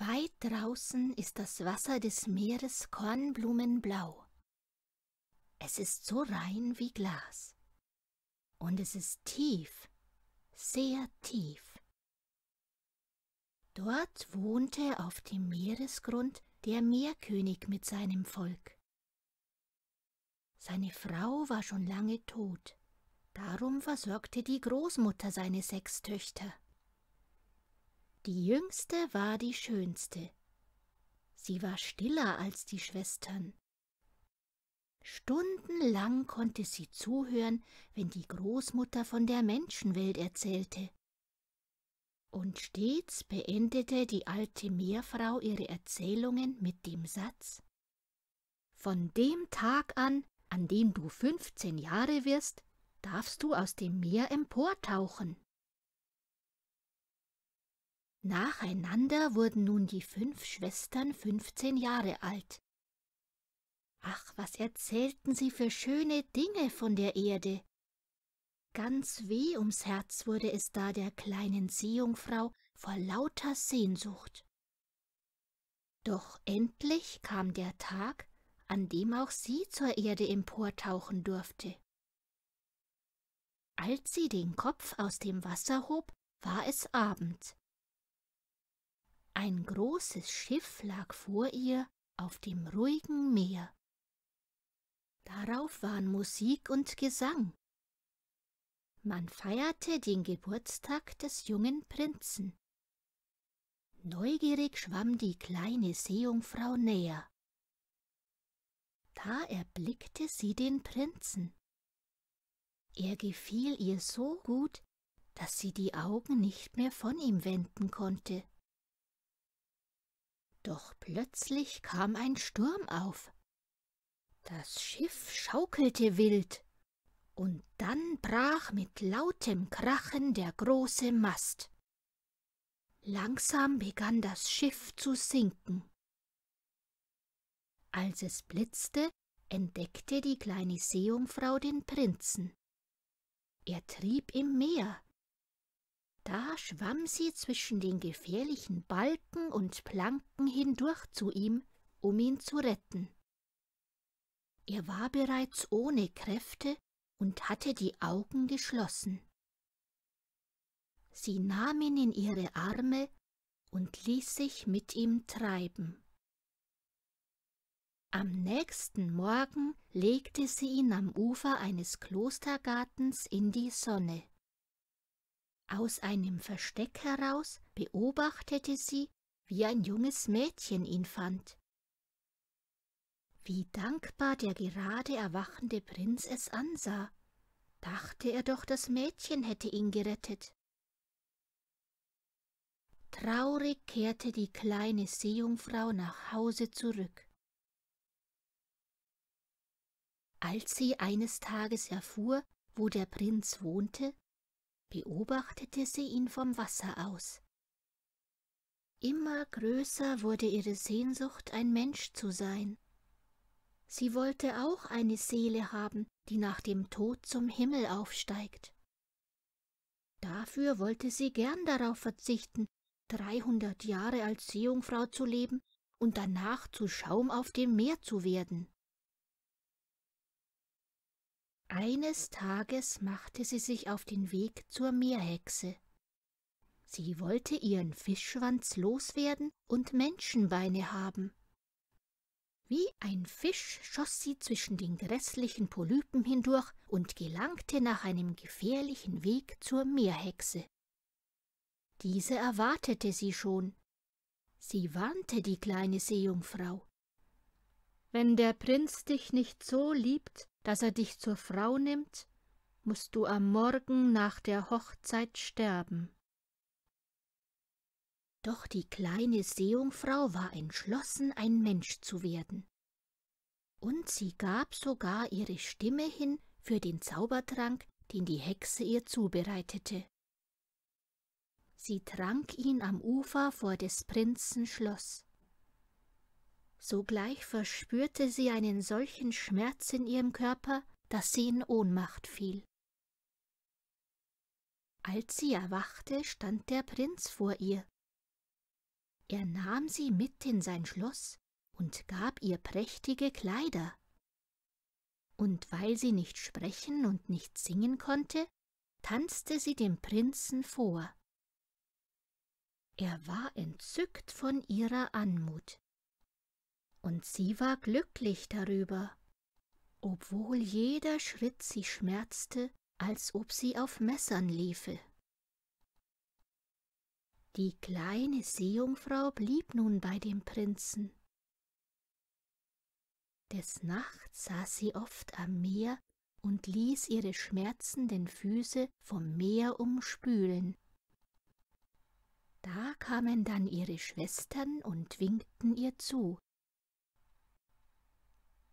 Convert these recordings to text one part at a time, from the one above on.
Weit draußen ist das Wasser des Meeres kornblumenblau. Es ist so rein wie Glas. Und es ist tief, sehr tief. Dort wohnte auf dem Meeresgrund der Meerkönig mit seinem Volk. Seine Frau war schon lange tot, darum versorgte die Großmutter seine sechs Töchter. Die jüngste war die schönste. Sie war stiller als die Schwestern. Stundenlang konnte sie zuhören, wenn die Großmutter von der Menschenwelt erzählte. Und stets beendete die alte Meerfrau ihre Erzählungen mit dem Satz Von dem Tag an, an dem du fünfzehn Jahre wirst, darfst du aus dem Meer emportauchen. Nacheinander wurden nun die fünf Schwestern fünfzehn Jahre alt. Ach, was erzählten sie für schöne Dinge von der Erde! Ganz weh ums Herz wurde es da der kleinen Seejungfrau vor lauter Sehnsucht. Doch endlich kam der Tag, an dem auch sie zur Erde emportauchen durfte. Als sie den Kopf aus dem Wasser hob, war es Abend. Ein großes Schiff lag vor ihr auf dem ruhigen Meer. Darauf waren Musik und Gesang. Man feierte den Geburtstag des jungen Prinzen. Neugierig schwamm die kleine Seejungfrau näher. Da erblickte sie den Prinzen. Er gefiel ihr so gut, dass sie die Augen nicht mehr von ihm wenden konnte. Doch plötzlich kam ein Sturm auf. Das Schiff schaukelte wild, und dann brach mit lautem Krachen der große Mast. Langsam begann das Schiff zu sinken. Als es blitzte, entdeckte die kleine Seejungfrau den Prinzen. Er trieb im Meer, da schwamm sie zwischen den gefährlichen Balken und Planken hindurch zu ihm, um ihn zu retten. Er war bereits ohne Kräfte und hatte die Augen geschlossen. Sie nahm ihn in ihre Arme und ließ sich mit ihm treiben. Am nächsten Morgen legte sie ihn am Ufer eines Klostergartens in die Sonne. Aus einem Versteck heraus beobachtete sie, wie ein junges Mädchen ihn fand. Wie dankbar der gerade erwachende Prinz es ansah, dachte er doch, das Mädchen hätte ihn gerettet. Traurig kehrte die kleine Seejungfrau nach Hause zurück. Als sie eines Tages erfuhr, wo der Prinz wohnte, beobachtete sie ihn vom Wasser aus. Immer größer wurde ihre Sehnsucht, ein Mensch zu sein. Sie wollte auch eine Seele haben, die nach dem Tod zum Himmel aufsteigt. Dafür wollte sie gern darauf verzichten, dreihundert Jahre als Seejungfrau zu leben und danach zu Schaum auf dem Meer zu werden. Eines Tages machte sie sich auf den Weg zur Meerhexe. Sie wollte ihren Fischschwanz loswerden und Menschenbeine haben. Wie ein Fisch schoss sie zwischen den grässlichen Polypen hindurch und gelangte nach einem gefährlichen Weg zur Meerhexe. Diese erwartete sie schon. Sie warnte die kleine Seejungfrau. Wenn der Prinz dich nicht so liebt, dass er dich zur Frau nimmt, musst du am Morgen nach der Hochzeit sterben. Doch die kleine Seejungfrau war entschlossen, ein Mensch zu werden. Und sie gab sogar ihre Stimme hin für den Zaubertrank, den die Hexe ihr zubereitete. Sie trank ihn am Ufer vor des Prinzen Schloss. Sogleich verspürte sie einen solchen Schmerz in ihrem Körper, dass sie in Ohnmacht fiel. Als sie erwachte, stand der Prinz vor ihr. Er nahm sie mit in sein Schloss und gab ihr prächtige Kleider. Und weil sie nicht sprechen und nicht singen konnte, tanzte sie dem Prinzen vor. Er war entzückt von ihrer Anmut und sie war glücklich darüber, obwohl jeder Schritt sie schmerzte, als ob sie auf Messern liefe. Die kleine Seejungfrau blieb nun bei dem Prinzen. Des Nachts saß sie oft am Meer und ließ ihre schmerzenden Füße vom Meer umspülen. Da kamen dann ihre Schwestern und winkten ihr zu.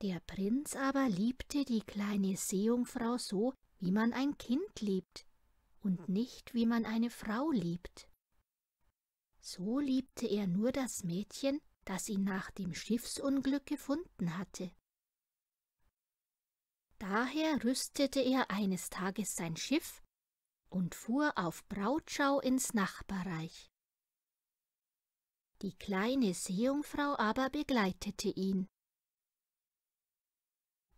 Der Prinz aber liebte die kleine Seejungfrau so, wie man ein Kind liebt, und nicht wie man eine Frau liebt. So liebte er nur das Mädchen, das ihn nach dem Schiffsunglück gefunden hatte. Daher rüstete er eines Tages sein Schiff und fuhr auf Brautschau ins Nachbarreich. Die kleine Seejungfrau aber begleitete ihn.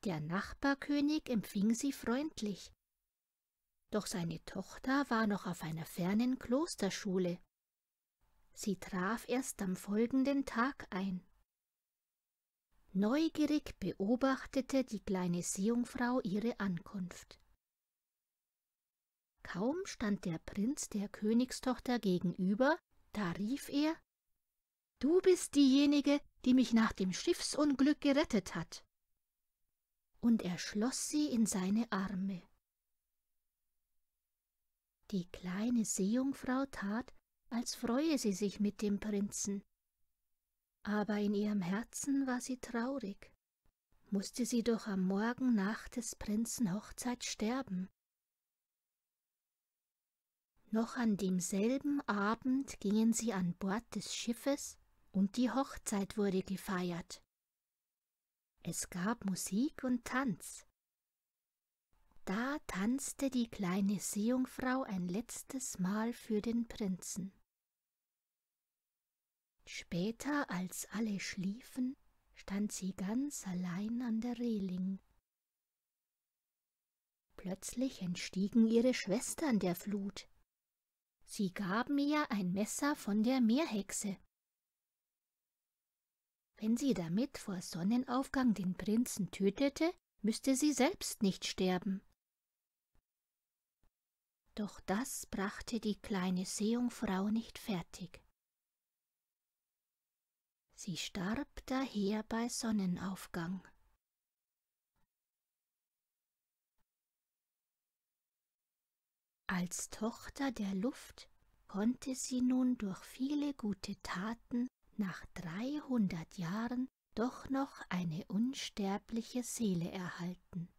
Der Nachbarkönig empfing sie freundlich. Doch seine Tochter war noch auf einer fernen Klosterschule. Sie traf erst am folgenden Tag ein. Neugierig beobachtete die kleine Seejungfrau ihre Ankunft. Kaum stand der Prinz der Königstochter gegenüber, da rief er Du bist diejenige, die mich nach dem Schiffsunglück gerettet hat und er schloss sie in seine Arme. Die kleine Seejungfrau tat, als freue sie sich mit dem Prinzen. Aber in ihrem Herzen war sie traurig. Musste sie doch am Morgen nach des Prinzen Hochzeit sterben. Noch an demselben Abend gingen sie an Bord des Schiffes und die Hochzeit wurde gefeiert. Es gab Musik und Tanz. Da tanzte die kleine Seejungfrau ein letztes Mal für den Prinzen. Später, als alle schliefen, stand sie ganz allein an der Reling. Plötzlich entstiegen ihre Schwestern der Flut. Sie gaben ihr ein Messer von der Meerhexe wenn sie damit vor Sonnenaufgang den Prinzen tötete, müsste sie selbst nicht sterben. Doch das brachte die kleine Seejungfrau nicht fertig. Sie starb daher bei Sonnenaufgang. Als Tochter der Luft konnte sie nun durch viele gute Taten nach 300 Jahren doch noch eine unsterbliche Seele erhalten.